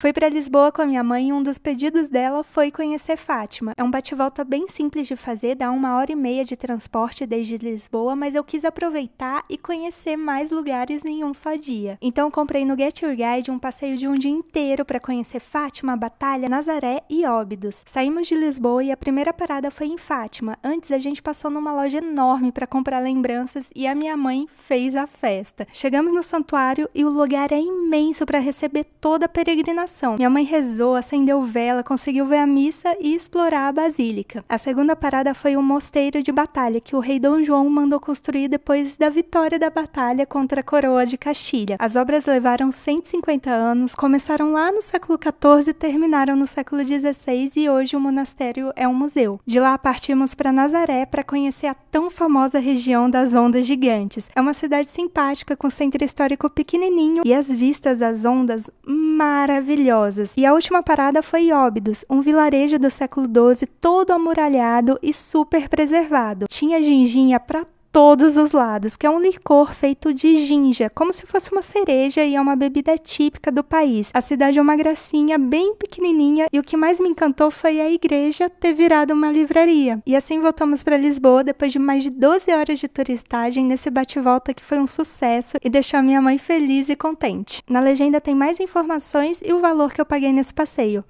Fui para Lisboa com a minha mãe e um dos pedidos dela foi conhecer Fátima. É um bate-volta bem simples de fazer, dá uma hora e meia de transporte desde Lisboa, mas eu quis aproveitar e conhecer mais lugares em um só dia. Então comprei no Get Your Guide um passeio de um dia inteiro para conhecer Fátima, Batalha, Nazaré e Óbidos. Saímos de Lisboa e a primeira parada foi em Fátima. Antes a gente passou numa loja enorme para comprar lembranças e a minha mãe fez a festa. Chegamos no santuário e o lugar é imenso para receber toda a peregrinação oração. Minha mãe rezou, acendeu vela, conseguiu ver a missa e explorar a basílica. A segunda parada foi um mosteiro de batalha que o rei Dom João mandou construir depois da vitória da batalha contra a coroa de Castilha. As obras levaram 150 anos, começaram lá no século XIV e terminaram no século XVI e hoje o monastério é um museu. De lá partimos para Nazaré para conhecer a tão famosa região das Ondas Gigantes. É uma cidade simpática com centro histórico pequenininho e as vistas das ondas maravilhosas. E a última parada foi Óbidos, um vilarejo do século XII todo amuralhado e super preservado. Tinha ginginha pra todos os lados, que é um licor feito de ginja, como se fosse uma cereja e é uma bebida típica do país. A cidade é uma gracinha bem pequenininha e o que mais me encantou foi a igreja ter virado uma livraria. E assim voltamos para Lisboa depois de mais de 12 horas de turistagem nesse bate-volta que foi um sucesso e deixou minha mãe feliz e contente. Na legenda tem mais informações e o valor que eu paguei nesse passeio.